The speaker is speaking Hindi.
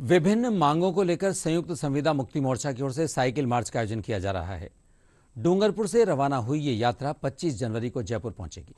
विभिन्न मांगों को लेकर संयुक्त संविदा मुक्ति मोर्चा की ओर से साइकिल मार्च का आयोजन किया जा रहा है डूंगरपुर से रवाना हुई ये यात्रा 25 जनवरी को जयपुर पहुंचेगी